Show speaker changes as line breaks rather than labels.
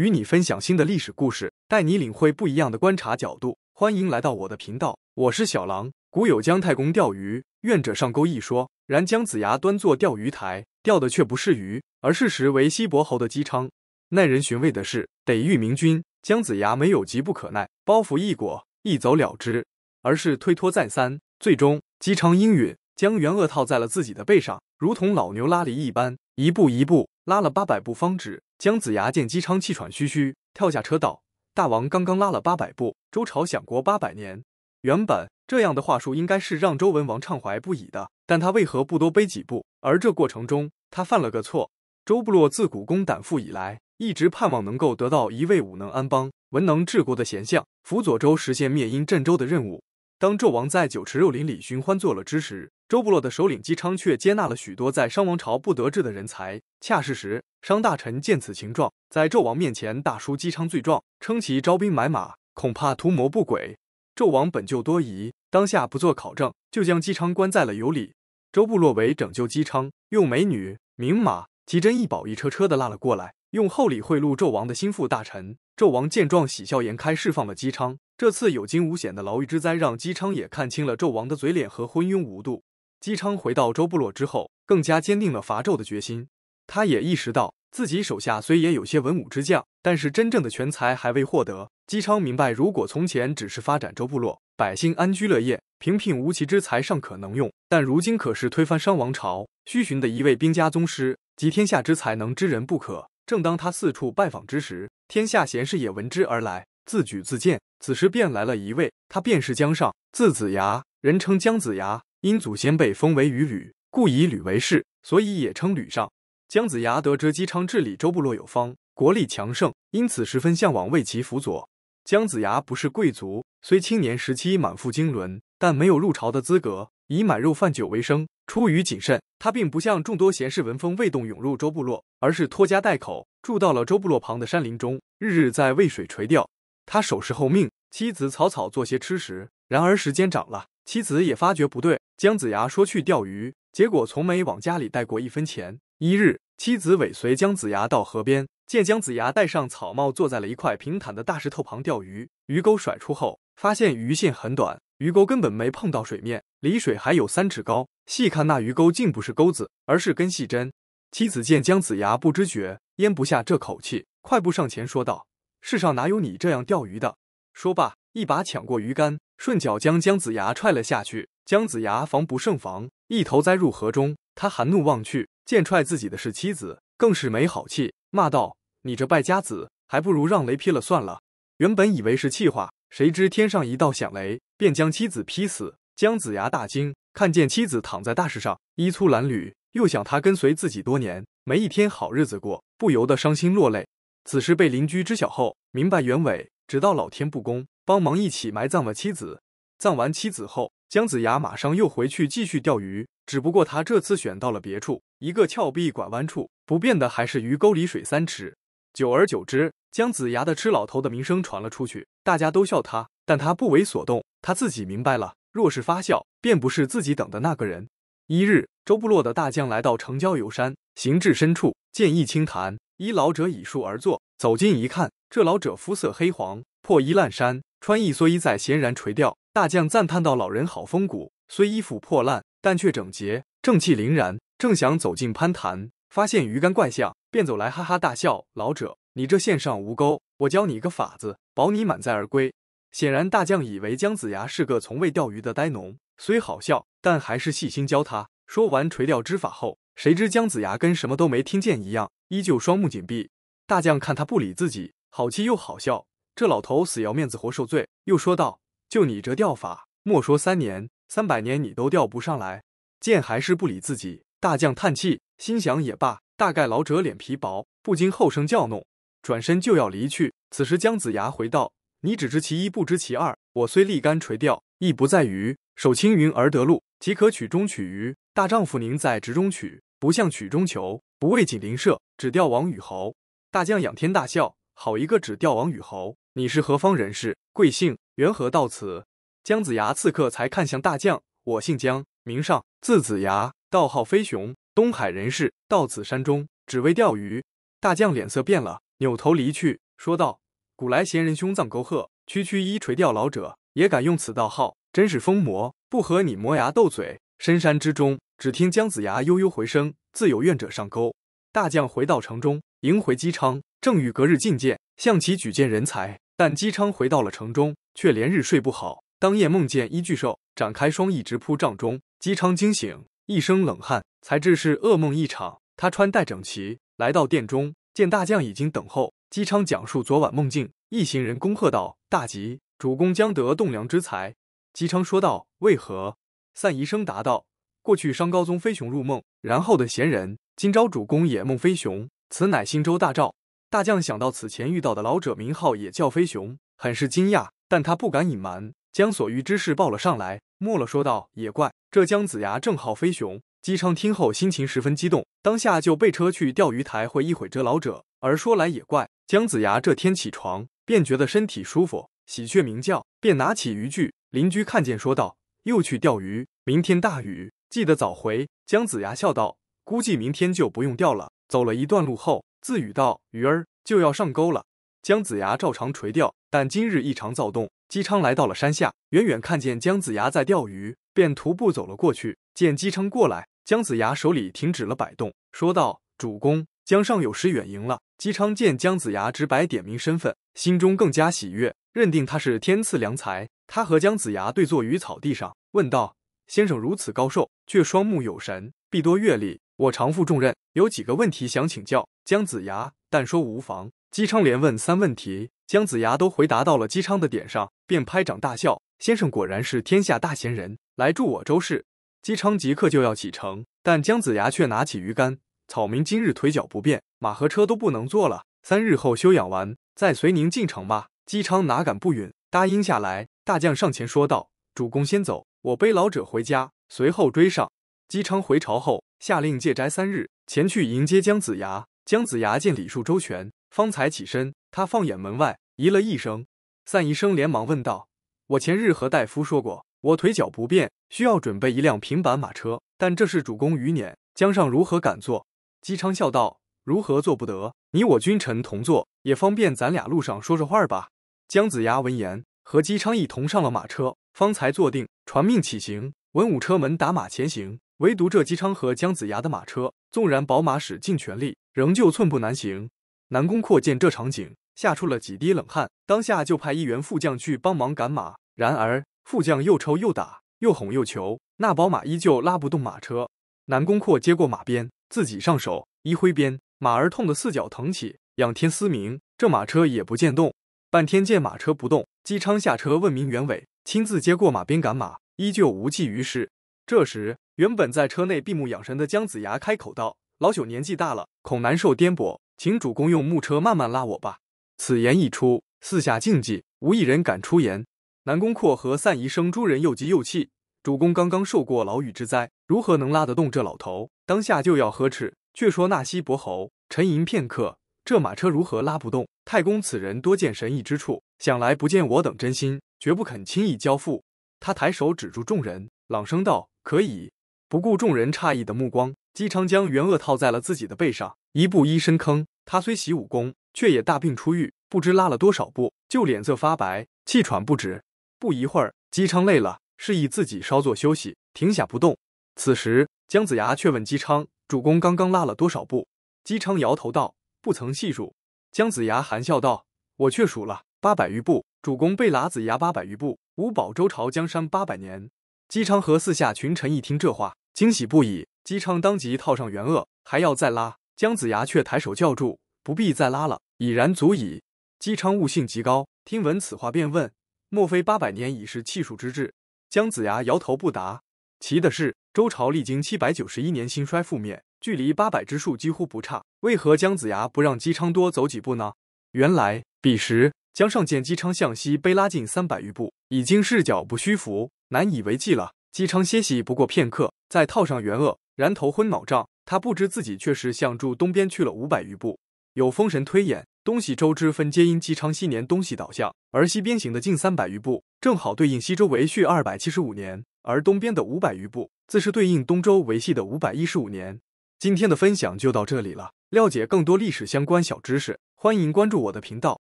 与你分享新的历史故事，带你领会不一样的观察角度。欢迎来到我的频道，我是小狼。古有姜太公钓鱼，愿者上钩一说，然姜子牙端坐钓鱼台，钓的却不是鱼，而是实为西伯侯的姬昌。耐人寻味的是，得遇明君姜子牙没有急不可耐，包袱一裹，一走了之，而是推脱再三，最终姬昌应允，将元鄂套在了自己的背上，如同老牛拉犁一般，一步一步。拉了八百步方止。姜子牙见姬昌气喘吁吁，跳下车道：“大王刚刚拉了八百步，周朝享国八百年。”原本这样的话术应该是让周文王畅怀不已的，但他为何不多背几步？而这过程中，他犯了个错。周部落自古公胆父以来，一直盼望能够得到一位武能安邦、文能治国的贤相，辅佐周实现灭殷镇周的任务。当纣王在酒池肉林里寻欢作乐之时，周部落的首领姬昌却接纳了许多在商王朝不得志的人才。恰是时，商大臣见此情状，在纣王面前大书姬昌罪状，称其招兵买马，恐怕图谋不轨。纣王本就多疑，当下不做考证，就将姬昌关在了油里。周部落为拯救姬昌，用美女、名马、奇珍异宝一车车的拉了过来，用厚礼贿赂纣王的心腹大臣。纣王见状，喜笑颜开，释放了姬昌。这次有惊无险的牢狱之灾，让姬昌也看清了纣王的嘴脸和昏庸无度。姬昌回到周部落之后，更加坚定了伐纣的决心。他也意识到自己手下虽也有些文武之将，但是真正的全才还未获得。姬昌明白，如果从前只是发展周部落，百姓安居乐业，平平无奇之才尚可能用；但如今可是推翻商王朝，虚寻的一位兵家宗师，集天下之才能知人不可。正当他四处拜访之时，天下贤士也闻之而来，自举自荐。此时便来了一位，他便是姜尚，字子牙，人称姜子牙。因祖先被封为于吕，故以吕为氏，所以也称吕尚。姜子牙得知姬昌治理周部落有方，国力强盛，因此十分向往为其辅佐。姜子牙不是贵族，虽青年时期满腹经纶，但没有入朝的资格，以买肉贩酒为生。出于谨慎，他并不像众多贤士闻风未动涌入周部落，而是拖家带口住到了周部落旁的山林中，日日在渭水垂钓。他守时候命，妻子草草做些吃食。然而时间长了，妻子也发觉不对。姜子牙说去钓鱼，结果从没往家里带过一分钱。一日，妻子尾随姜子牙到河边，见姜子牙戴上草帽，坐在了一块平坦的大石头旁钓鱼。鱼钩甩出后，发现鱼线很短，鱼钩根本没碰到水面，离水还有三尺高。细看那鱼钩竟不是钩子，而是根细针。妻子见姜子牙不知觉，咽不下这口气，快步上前说道。世上哪有你这样钓鱼的？说罢，一把抢过鱼竿，顺脚将姜子牙踹了下去。姜子牙防不胜防，一头栽入河中。他含怒望去，见踹自己的是妻子，更是没好气，骂道：“你这败家子，还不如让雷劈了算了。”原本以为是气话，谁知天上一道响雷，便将妻子劈死。姜子牙大惊，看见妻子躺在大石上，衣粗褴褛，又想他跟随自己多年，没一天好日子过，不由得伤心落泪。此事被邻居知晓后，明白原委，直到老天不公，帮忙一起埋葬了妻子。葬完妻子后，姜子牙马上又回去继续钓鱼，只不过他这次选到了别处，一个峭壁拐弯处。不变的还是鱼钩离水三尺。久而久之，姜子牙的吃老头的名声传了出去，大家都笑他，但他不为所动。他自己明白了，若是发笑，便不是自己等的那个人。一日，周部落的大将来到城郊游山，行至深处，见一清潭。一老者倚树而坐，走近一看，这老者肤色黑黄，破衣烂衫，穿一蓑衣在闲然垂钓。大将赞叹道：“老人好风骨，虽衣服破烂，但却整洁，正气凛然。”正想走近攀谈，发现鱼竿怪象，便走来哈哈大笑：“老者，你这线上无钩，我教你一个法子，保你满载而归。”显然，大将以为姜子牙是个从未钓鱼的呆农，虽好笑，但还是细心教他。说完垂钓之法后。谁知姜子牙跟什么都没听见一样，依旧双目紧闭。大将看他不理自己，好气又好笑。这老头死要面子活受罪，又说道：“就你这钓法，莫说三年，三百年你都钓不上来。”剑还是不理自己。大将叹气，心想也罢，大概老者脸皮薄，不禁后生叫弄。转身就要离去。此时姜子牙回道：“你只知其一，不知其二。我虽立竿垂钓，亦不在于守青云而得路，即可取中取鱼？大丈夫宁在直中取。”不向曲中求，不为锦鳞射，只钓王与侯。大将仰天大笑：“好一个只钓王与侯！你是何方人士？贵姓？缘何到此？”姜子牙刺客才看向大将：“我姓姜，名尚，字子牙，道号飞熊，东海人士。到此山中，只为钓鱼。”大将脸色变了，扭头离去，说道：“古来贤人胸藏沟壑，区区一垂钓老者也敢用此道号，真是疯魔！不和你磨牙斗嘴，深山之中。”只听姜子牙悠悠回声，自有愿者上钩。大将回到城中，迎回姬昌，正欲隔日觐见，向其举荐人才。但姬昌回到了城中，却连日睡不好。当夜梦见一巨兽展开双翼，直扑帐中。姬昌惊醒，一身冷汗，才知是噩梦一场。他穿戴整齐，来到殿中，见大将已经等候。姬昌讲述昨晚梦境，一行人恭贺道：“大吉，主公将得栋梁之才。”姬昌说道：“为何？”散宜生答道。过去商高宗飞熊入梦，然后的闲人，今朝主公也梦飞熊，此乃新周大兆。大将想到此前遇到的老者名号也叫飞熊，很是惊讶，但他不敢隐瞒，将所遇之事报了上来。末了说道：“也怪这姜子牙正好飞熊。”姬昌听后心情十分激动，当下就备车去钓鱼台会一会这老者。而说来也怪，姜子牙这天起床便觉得身体舒服，喜鹊鸣叫，便拿起渔具。邻居看见说道：“又去钓鱼，明天大雨。”记得早回。姜子牙笑道：“估计明天就不用钓了。”走了一段路后，自语道：“鱼儿就要上钩了。”姜子牙照常垂钓，但今日异常躁动。姬昌来到了山下，远远看见姜子牙在钓鱼，便徒步走了过去。见姬昌过来，姜子牙手里停止了摆动，说道：“主公，江上有失远迎了。”姬昌见姜子牙直白点明身份，心中更加喜悦，认定他是天赐良才。他和姜子牙对坐于草地上，问道。先生如此高寿，却双目有神，必多阅历。我常负重任，有几个问题想请教姜子牙，但说无妨。姬昌连问三问题，姜子牙都回答到了姬昌的点上，便拍掌大笑：“先生果然是天下大贤人，来助我周氏。”姬昌即刻就要启程，但姜子牙却拿起鱼竿：“草民今日腿脚不便，马和车都不能坐了。三日后休养完，再随您进城吧。”姬昌哪敢不允，答应下来。大将上前说道：“主公先走。”我背老者回家，随后追上。姬昌回朝后，下令戒斋三日，前去迎接姜子牙。姜子牙见礼数周全，方才起身。他放眼门外，咦了一声。散医生连忙问道：“我前日和大夫说过，我腿脚不便，需要准备一辆平板马车。但这是主公余年，江上如何敢坐？”姬昌笑道：“如何做不得？你我君臣同坐，也方便咱俩路上说说话吧。”姜子牙闻言，和姬昌一同上了马车，方才坐定。传命起行，文武车门打马前行，唯独这姬昌和姜子牙的马车，纵然宝马使尽全力，仍旧寸步难行。南宫阔见这场景，吓出了几滴冷汗，当下就派一员副将去帮忙赶马。然而副将又抽又打，又哄又求，那宝马依旧拉不动马车。南宫阔接过马鞭，自己上手一挥鞭，马儿痛得四脚腾起，仰天嘶鸣。这马车也不见动，半天见马车不动，姬昌下车问明原委。亲自接过马鞭赶马，依旧无济于事。这时，原本在车内闭目养神的姜子牙开口道：“老朽年纪大了，恐难受颠簸，请主公用木车慢慢拉我吧。”此言一出，四下静寂，无一人敢出言。南宫阔和散宜生诸人又急又气，主公刚刚受过牢狱之灾，如何能拉得动这老头？当下就要呵斥。却说纳西伯侯沉吟片刻，这马车如何拉不动？太公此人多见神异之处，想来不见我等真心。绝不肯轻易交付。他抬手指住众人，朗声道：“可以。”不顾众人诧异的目光，姬昌将元鄂套在了自己的背上，一步一深坑。他虽习武功，却也大病初愈，不知拉了多少步，就脸色发白，气喘不止。不一会儿，姬昌累了，示意自己稍作休息，停下不动。此时，姜子牙却问姬昌：“主公刚刚拉了多少步？”姬昌摇头道：“不曾细数。”姜子牙含笑道：“我却数了八百余步。”主公被喇子牙八百余步，吾保周朝江山八百年。姬昌和四下群臣一听这话，惊喜不已。姬昌当即套上元恶，还要再拉。姜子牙却抬手叫住：“不必再拉了，已然足矣。”姬昌悟性极高，听闻此话便问：“莫非八百年已是气数之至？”姜子牙摇头不答。奇的是，周朝历经七百九十一年兴衰覆灭，距离八百之数几乎不差，为何姜子牙不让姬昌多走几步呢？原来彼时。江上见姬昌向西被拉近三百余步，已经是脚不虚浮，难以为继了。姬昌歇息不过片刻，再套上圆轭，然头昏脑胀。他不知自己却是向住东边去了五百余步。有风神推演，东西周之分皆因姬昌昔年东西倒向，而西边行的近三百余步，正好对应西周维续二百七十五年；而东边的五百余步，自是对应东周维系的五百一十五年。今天的分享就到这里了。了解更多历史相关小知识，欢迎关注我的频道。